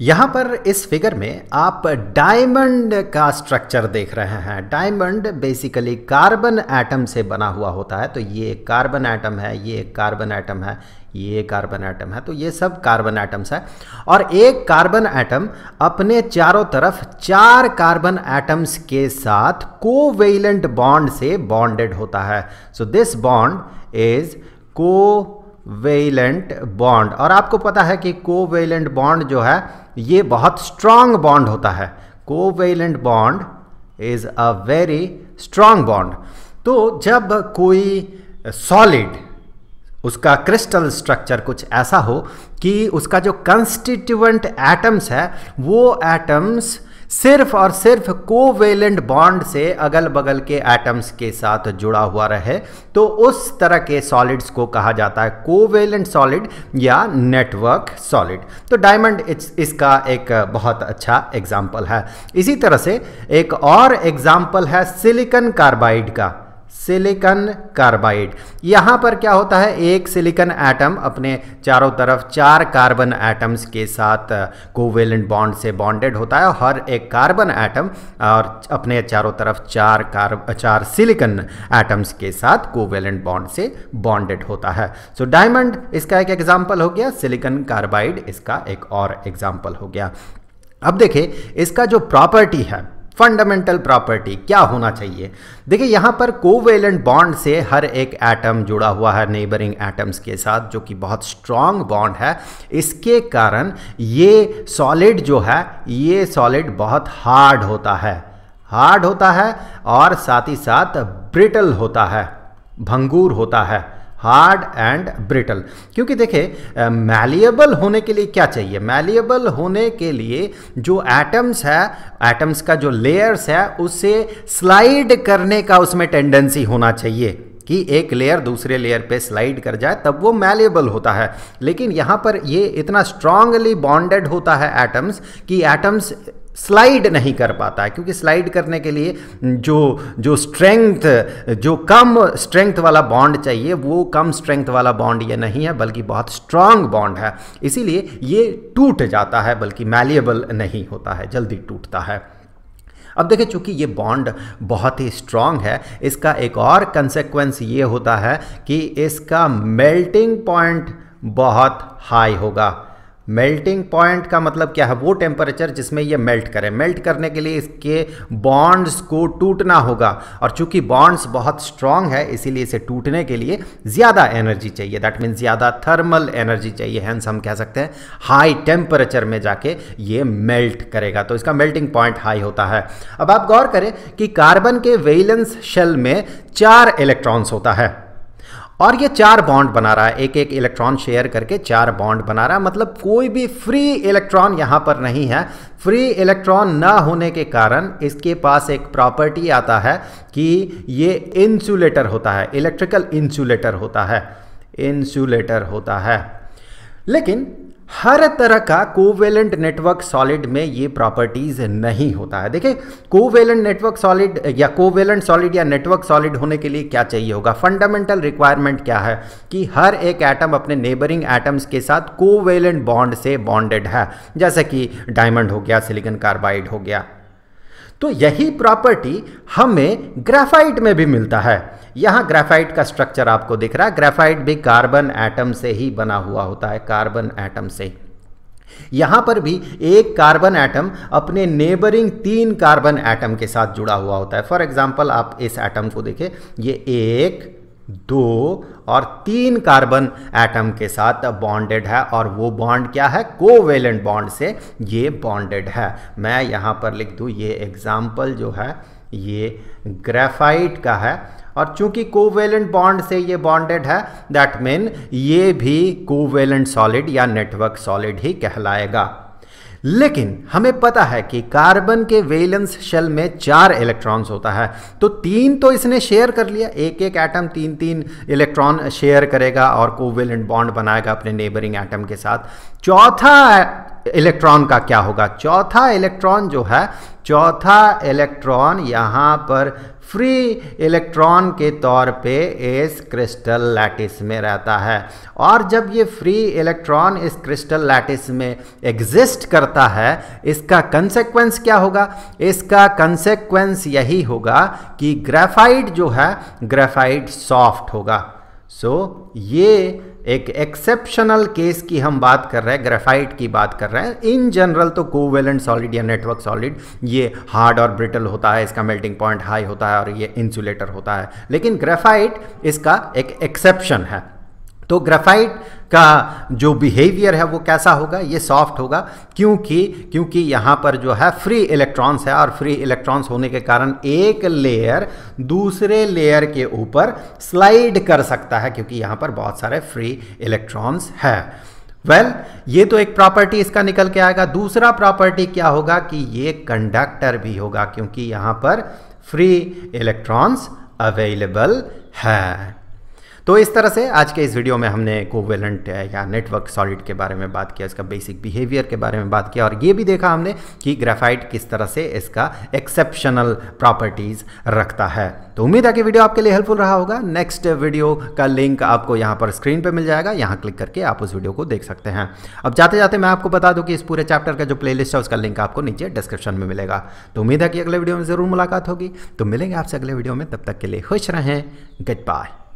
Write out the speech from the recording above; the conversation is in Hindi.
यहाँ पर इस फिगर में आप डायमंड का स्ट्रक्चर देख रहे हैं डायमंड बेसिकली कार्बन एटम से बना हुआ होता है तो ये कार्बन एटम है ये कार्बन एटम है ये कार्बन एटम है तो ये सब कार्बन एटम्स है और एक कार्बन एटम अपने चारों तरफ चार कार्बन एटम्स के साथ कोवेलेंट बॉन्ड से बॉन्डेड होता है so this bond is covalent bond और आपको पता है कि कोवेलेंट बॉन्ड जो है ये बहुत स्ट्रांग बॉन्ड होता है covalent bond is a very strong bond तो जब कोई सॉलिड उसका क्रिस्टल स्ट्रक्चर कुछ ऐसा हो कि उसका जो कंस्टिट्यूएंट एटम्स है वो एटम्स सिर्फ और सिर्फ कोवेलेंट बॉन्ड से अगल बगल के एटम्स के साथ जुड़ा हुआ रहे तो उस तरह के सॉलिड्स को कहा जाता है कोवेलेंट सॉलिड या नेटवर्क सॉलिड तो डायमंड इसका एक बहुत अच्छा एग्जाम्पल है इसी तरह से एक और एग्जाम्पल है सिलिकन कार्बाइड का सिलिकन कार्बाइड यहाँ पर क्या होता है एक सिलिकन एटम अपने चारों तरफ चार कार्बन एटम्स के साथ कोवेलेंट बॉन्ड से बॉन्डेड होता है हर एक कार्बन एटम और अपने चारों तरफ चार कार्ब चार सिलिकन एटम्स के साथ कोवेलेंट बॉन्ड से बॉन्डेड होता है सो so, डायमंड इसका एक एग्जाम्पल हो गया सिलिकन कार्बाइड इसका एक और एग्जाम्पल हो गया अब देखिए इसका जो प्रॉपर्टी है फंडामेंटल प्रॉपर्टी क्या होना चाहिए देखिए यहाँ पर कोवेलेंट बॉन्ड से हर एक एटम जुड़ा हुआ है नेबरिंग एटम्स के साथ जो कि बहुत स्ट्रांग बॉन्ड है इसके कारण ये सॉलिड जो है ये सॉलिड बहुत हार्ड होता है हार्ड होता है और साथ ही साथ ब्रिटल होता है भंगूर होता है हार्ड एंड ब्रिटल क्योंकि देखे मैलिएबल होने के लिए क्या चाहिए मैलिएबल होने के लिए जो एटम्स है एटम्स का जो लेयर्स है उसे स्लाइड करने का उसमें टेंडेंसी होना चाहिए कि एक लेयर दूसरे लेयर पे स्लाइड कर जाए तब वो मैलेबल होता है लेकिन यहाँ पर ये इतना स्ट्रांगली बॉन्डेड होता है एटम्स कि एटम्स स्लाइड नहीं कर पाता है क्योंकि स्लाइड करने के लिए जो जो स्ट्रेंथ जो कम स्ट्रेंथ वाला बॉन्ड चाहिए वो कम स्ट्रेंथ वाला बॉन्ड ये नहीं है बल्कि बहुत स्ट्रांग बॉन्ड है इसीलिए ये टूट जाता है बल्कि मैलिएबल नहीं होता है जल्दी टूटता है अब देखिए चूंकि ये बॉन्ड बहुत ही स्ट्रांग है इसका एक और कंसेक्वेंस ये होता है कि इसका मेल्टिंग पॉइंट बहुत हाई होगा मेल्टिंग पॉइंट का मतलब क्या है वो टेम्परेचर जिसमें ये मेल्ट करे मेल्ट करने के लिए इसके बॉन्ड्स को टूटना होगा और चूंकि बॉन्ड्स बहुत स्ट्रांग है इसीलिए इसे टूटने के लिए ज़्यादा एनर्जी चाहिए दैट मीन्स ज़्यादा थर्मल एनर्जी चाहिए हैंस हम कह सकते हैं हाई टेम्परेचर में जाके ये मेल्ट करेगा तो इसका मेल्टिंग पॉइंट हाई होता है अब आप गौर करें कि कार्बन के वेलेंस शेल में चार इलेक्ट्रॉन्स होता है और ये चार बॉन्ड बना रहा है एक एक इलेक्ट्रॉन शेयर करके चार बॉन्ड बना रहा है मतलब कोई भी फ्री इलेक्ट्रॉन यहाँ पर नहीं है फ्री इलेक्ट्रॉन ना होने के कारण इसके पास एक प्रॉपर्टी आता है कि ये इंसुलेटर होता है इलेक्ट्रिकल इंसुलेटर होता है इंसुलेटर होता है लेकिन हर तरह का कोवेलेंट नेटवर्क सॉलिड में ये प्रॉपर्टीज़ नहीं होता है देखिए कोवेलेंट नेटवर्क सॉलिड या कोवेलेंट सॉलिड या नेटवर्क सॉलिड होने के लिए क्या चाहिए होगा फंडामेंटल रिक्वायरमेंट क्या है कि हर एक एटम अपने नेबरिंग एटम्स के साथ कोवेलेंट बॉन्ड से बॉन्डेड है जैसे कि डायमंड हो गया सिलिकन कार्बाइड हो गया तो यही प्रॉपर्टी हमें ग्रेफाइट में भी मिलता है यहाँ ग्रेफाइट का स्ट्रक्चर आपको दिख रहा है ग्रेफाइट भी कार्बन एटम से ही बना हुआ होता है कार्बन एटम से यहां पर भी एक कार्बन एटम अपने नेबरिंग तीन कार्बन एटम के साथ जुड़ा हुआ होता है फॉर एग्जाम्पल आप इस एटम को देखें ये एक दो और तीन कार्बन एटम के साथ बॉन्डेड है और वो बॉन्ड क्या है कोवेलेंट बॉन्ड से ये बॉन्डेड है मैं यहाँ पर लिख दूँ ये एग्जाम्पल जो है ये ग्रेफाइट का है और चूंकि कोवेलेंट बॉन्ड से ये बॉन्डेड है दैट मीन ये भी कोवेलेंट सॉलिड या नेटवर्क सॉलिड ही कहलाएगा लेकिन हमें पता है कि कार्बन के वेलेंस शेल में चार इलेक्ट्रॉन्स होता है तो तीन तो इसने शेयर कर लिया एक एक एटम तीन तीन इलेक्ट्रॉन शेयर करेगा और कोवेलेंट बॉन्ड बनाएगा अपने नेबरिंग एटम के साथ चौथा इलेक्ट्रॉन का क्या होगा चौथा इलेक्ट्रॉन जो है चौथा इलेक्ट्रॉन यहां पर फ्री इलेक्ट्रॉन के तौर पे इस क्रिस्टल लैटिस में रहता है और जब ये फ्री इलेक्ट्रॉन इस क्रिस्टल लैटिस में एग्जिस्ट करता है इसका कंसेक्वेंस क्या होगा इसका कंसेक्वेंस यही होगा कि ग्रेफाइट जो है ग्रेफाइट सॉफ्ट होगा सो so, ये एक एक्सेप्शनल केस की हम बात कर रहे हैं ग्रेफाइट की बात कर रहे हैं इन जनरल तो कोवेलेंट सॉलिड या नेटवर्क सॉलिड ये हार्ड और ब्रिटल होता है इसका मेल्टिंग पॉइंट हाई होता है और ये इंसुलेटर होता है लेकिन ग्रेफाइट इसका एक एक्सेप्शन है तो ग्रेफाइट का जो बिहेवियर है वो कैसा होगा ये सॉफ्ट होगा क्योंकि क्योंकि यहाँ पर जो है फ्री इलेक्ट्रॉन्स है और फ्री इलेक्ट्रॉन्स होने के कारण एक लेयर दूसरे लेयर के ऊपर स्लाइड कर सकता है क्योंकि यहाँ पर बहुत सारे फ्री इलेक्ट्रॉन्स है वेल well, ये तो एक प्रॉपर्टी इसका निकल के आएगा दूसरा प्रॉपर्टी क्या होगा कि ये कंडक्टर भी होगा क्योंकि यहाँ पर फ्री इलेक्ट्रॉन्स अवेलेबल है तो इस तरह से आज के इस वीडियो में हमने कोवेलेंट या नेटवर्क सॉलिड के बारे में बात किया इसका बेसिक बिहेवियर के बारे में बात किया और ये भी देखा हमने कि ग्रेफाइट किस तरह से इसका एक्सेप्शनल प्रॉपर्टीज़ रखता है तो उम्मीद है कि वीडियो आपके लिए हेल्पफुल रहा होगा नेक्स्ट वीडियो का लिंक आपको यहाँ पर स्क्रीन पर मिल जाएगा यहाँ क्लिक करके आप उस वीडियो को देख सकते हैं अब जाते जाते मैं आपको बता दूँ कि इस पूरे चैप्टर का जो प्ले है उसका लिंक आपको नीचे डिस्क्रिप्शन में मिलेगा तो उम्मीद है कि अगले वीडियो में ज़रूर मुलाकात होगी तो मिलेंगे आपसे अगले वीडियो में तब तक के लिए खुश रहें गुड बाय